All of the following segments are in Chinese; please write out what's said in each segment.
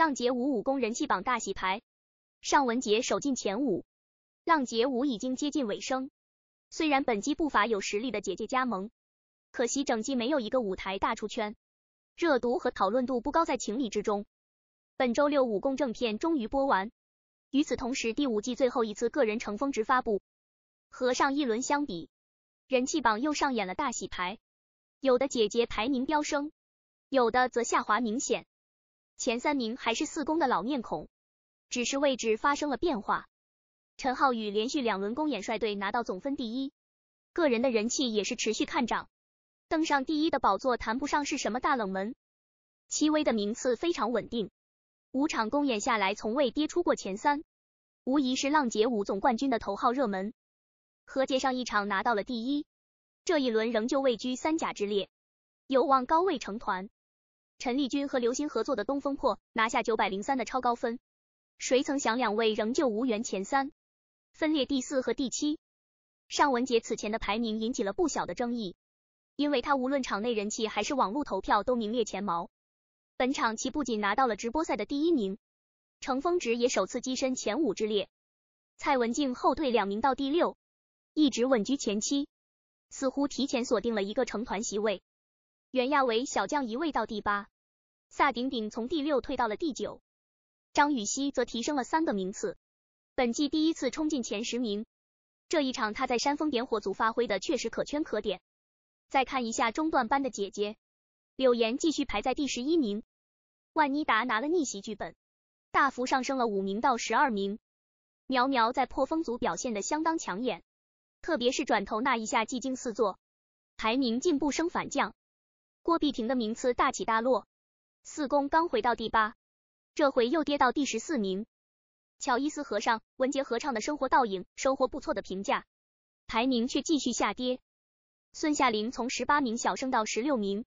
浪姐五武功人气榜大洗牌，尚雯婕首进前五。浪姐五已经接近尾声，虽然本季不乏有实力的姐姐加盟，可惜整季没有一个舞台大出圈，热度和讨论度不高在情理之中。本周六武功正片终于播完，与此同时，第五季最后一次个人乘峰值发布，和上一轮相比，人气榜又上演了大洗牌，有的姐姐排名飙升，有的则下滑明显。前三名还是四公的老面孔，只是位置发生了变化。陈浩宇连续两轮公演率队拿到总分第一，个人的人气也是持续看涨，登上第一的宝座谈不上是什么大冷门。戚薇的名次非常稳定，五场公演下来从未跌出过前三，无疑是浪姐五总冠军的头号热门。何洁上一场拿到了第一，这一轮仍旧位居三甲之列，有望高位成团。陈丽君和刘星合作的《东风破》拿下九百零三的超高分，谁曾想两位仍旧无缘前三，分列第四和第七。尚雯婕此前的排名引起了不小的争议，因为她无论场内人气还是网络投票都名列前茅。本场其不仅拿到了直播赛的第一名，成风值也首次跻身前五之列。蔡文静后退两名到第六，一直稳居前七，似乎提前锁定了一个成团席位。袁亚维小将一位到第八，萨顶顶从第六退到了第九，张雨曦则提升了三个名次，本季第一次冲进前十名。这一场他在煽风点火组发挥的确实可圈可点。再看一下中段班的姐姐，柳岩继续排在第十一名，万妮达拿了逆袭剧本，大幅上升了五名到十二名。苗苗在破风组表现的相当抢眼，特别是转头那一下，技惊四座，排名进步升反降。郭碧婷的名次大起大落，四公刚回到第八，这回又跌到第十四名。乔伊斯和尚文杰合唱的《生活倒影》收获不错的评价，排名却继续下跌。孙夏玲从十八名小升到十六名，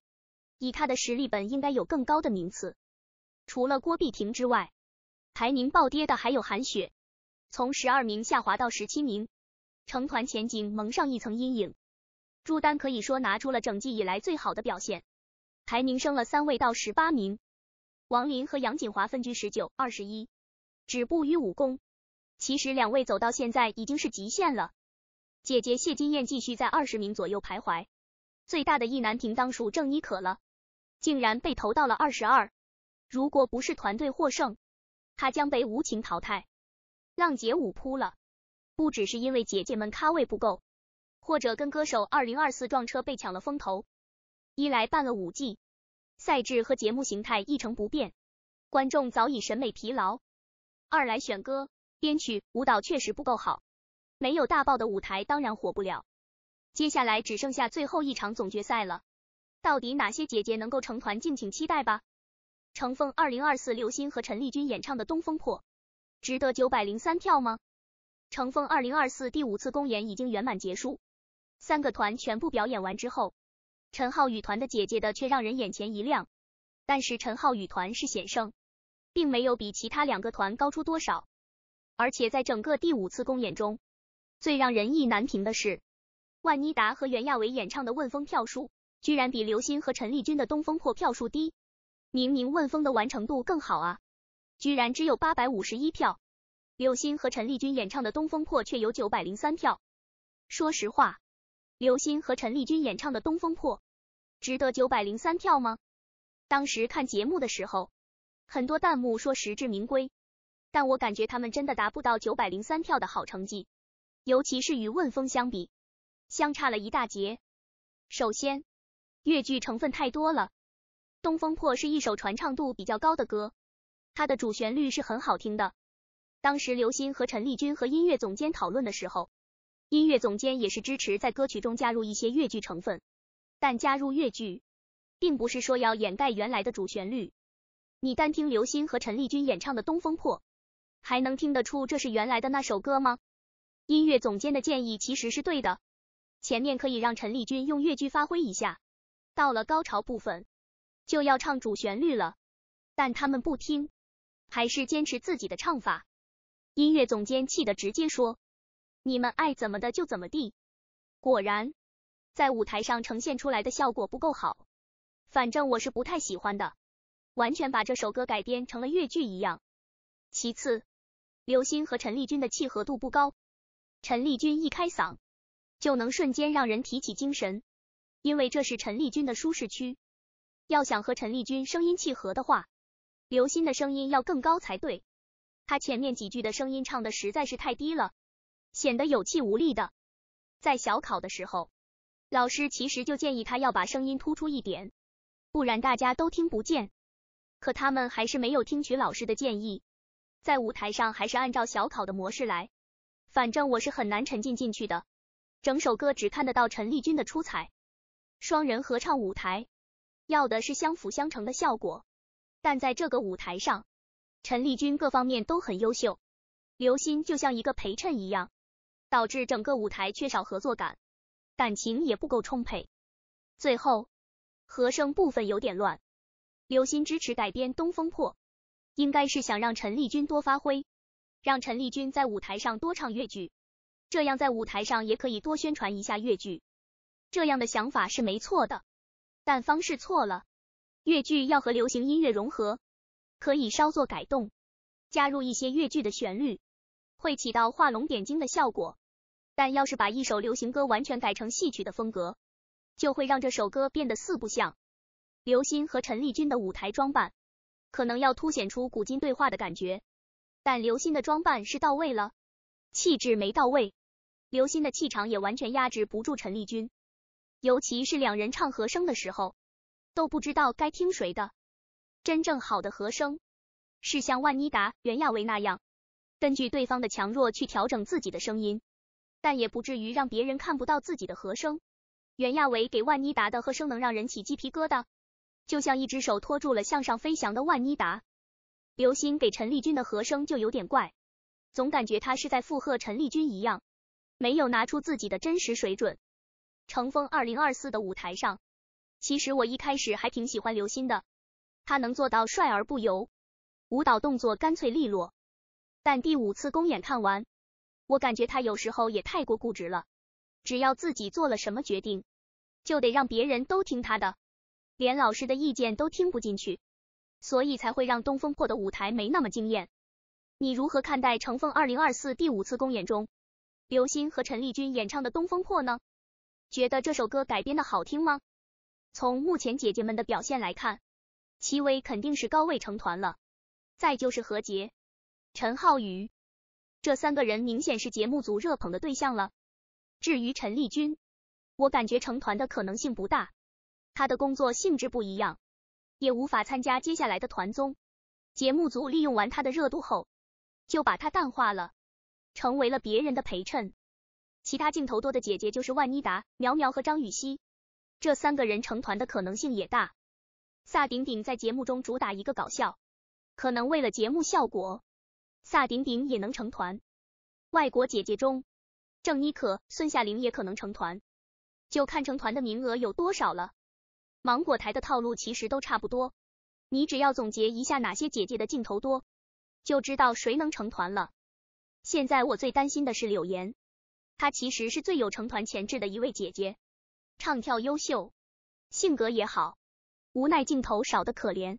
以她的实力本应该有更高的名次。除了郭碧婷之外，排名暴跌的还有韩雪，从十二名下滑到十七名，成团前景蒙上一层阴影。朱丹可以说拿出了整季以来最好的表现。排名升了三位到十八名，王林和杨锦华分居十九、二十一，止步于五功。其实两位走到现在已经是极限了。姐姐谢金燕继续在二十名左右徘徊。最大的意难平当属郑伊可了，竟然被投到了二十二。如果不是团队获胜，她将被无情淘汰。浪姐五扑了，不只是因为姐姐们咖位不够，或者跟歌手二零二四撞车被抢了风头。一来办了五季，赛制和节目形态一成不变，观众早已审美疲劳；二来选歌、编曲、舞蹈确实不够好，没有大爆的舞台当然火不了。接下来只剩下最后一场总决赛了，到底哪些姐姐能够成团，敬请期待吧。乘风二零二四刘星和陈丽君演唱的《东风破》，值得九百零三票吗？乘风二零二四第五次公演已经圆满结束，三个团全部表演完之后。陈浩宇团的姐姐的却让人眼前一亮，但是陈浩宇团是险胜，并没有比其他两个团高出多少。而且在整个第五次公演中，最让人意难平的是万妮达和袁娅维演唱的《问风》票数居然比刘心和陈丽君的《东风破》票数低。明明《问风》的完成度更好啊，居然只有八百五十一票。刘心和陈丽君演唱的《东风破》却有九百零三票。说实话，刘心和陈丽君演唱的《东风破》。值得九百零三票吗？当时看节目的时候，很多弹幕说实至名归，但我感觉他们真的达不到九百零三票的好成绩，尤其是与问风相比，相差了一大截。首先，越剧成分太多了，《东风破》是一首传唱度比较高的歌，它的主旋律是很好听的。当时刘欣和陈丽君和音乐总监讨论的时候，音乐总监也是支持在歌曲中加入一些越剧成分。但加入越剧，并不是说要掩盖原来的主旋律。你单听刘忻和陈丽君演唱的《东风破》，还能听得出这是原来的那首歌吗？音乐总监的建议其实是对的，前面可以让陈丽君用越剧发挥一下，到了高潮部分就要唱主旋律了。但他们不听，还是坚持自己的唱法。音乐总监气得直接说：“你们爱怎么的就怎么地。”果然。在舞台上呈现出来的效果不够好，反正我是不太喜欢的，完全把这首歌改编成了越剧一样。其次，刘鑫和陈丽君的契合度不高，陈丽君一开嗓就能瞬间让人提起精神，因为这是陈丽君的舒适区。要想和陈丽君声音契合的话，刘鑫的声音要更高才对。他前面几句的声音唱的实在是太低了，显得有气无力的。在小考的时候。老师其实就建议他要把声音突出一点，不然大家都听不见。可他们还是没有听取老师的建议，在舞台上还是按照小考的模式来。反正我是很难沉浸进去的，整首歌只看得到陈丽君的出彩。双人合唱舞台要的是相辅相成的效果，但在这个舞台上，陈丽君各方面都很优秀，刘鑫就像一个陪衬一样，导致整个舞台缺少合作感。感情也不够充沛，最后和声部分有点乱。刘心支持改编《东风破》，应该是想让陈丽君多发挥，让陈丽君在舞台上多唱越剧，这样在舞台上也可以多宣传一下越剧。这样的想法是没错的，但方式错了。越剧要和流行音乐融合，可以稍作改动，加入一些越剧的旋律，会起到画龙点睛的效果。但要是把一首流行歌完全改成戏曲的风格，就会让这首歌变得四不像。刘欣和陈丽君的舞台装扮，可能要凸显出古今对话的感觉。但刘欣的装扮是到位了，气质没到位。刘欣的气场也完全压制不住陈丽君，尤其是两人唱和声的时候，都不知道该听谁的。真正好的和声，是像万妮达、袁娅维那样，根据对方的强弱去调整自己的声音。但也不至于让别人看不到自己的和声。袁娅维给万妮达的和声能让人起鸡皮疙瘩，就像一只手托住了向上飞翔的万妮达。刘忻给陈丽君的和声就有点怪，总感觉他是在附和陈丽君一样，没有拿出自己的真实水准。乘风二零二四的舞台上，其实我一开始还挺喜欢刘忻的，他能做到帅而不油，舞蹈动作干脆利落。但第五次公演看完。我感觉他有时候也太过固执了，只要自己做了什么决定，就得让别人都听他的，连老师的意见都听不进去，所以才会让《东风破》的舞台没那么惊艳。你如何看待乘风二零二四第五次公演中，刘心和陈丽君演唱的《东风破》呢？觉得这首歌改编的好听吗？从目前姐姐们的表现来看，戚薇肯定是高位成团了，再就是何洁、陈浩宇。这三个人明显是节目组热捧的对象了。至于陈丽君，我感觉成团的可能性不大。他的工作性质不一样，也无法参加接下来的团综。节目组利用完他的热度后，就把他淡化了，成为了别人的陪衬。其他镜头多的姐姐就是万妮达、苗苗和张雨曦，这三个人成团的可能性也大。萨顶顶在节目中主打一个搞笑，可能为了节目效果。萨顶顶也能成团，外国姐姐中，郑妮可、孙夏玲也可能成团，就看成团的名额有多少了。芒果台的套路其实都差不多，你只要总结一下哪些姐姐的镜头多，就知道谁能成团了。现在我最担心的是柳岩，她其实是最有成团潜质的一位姐姐，唱跳优秀，性格也好，无奈镜头少的可怜。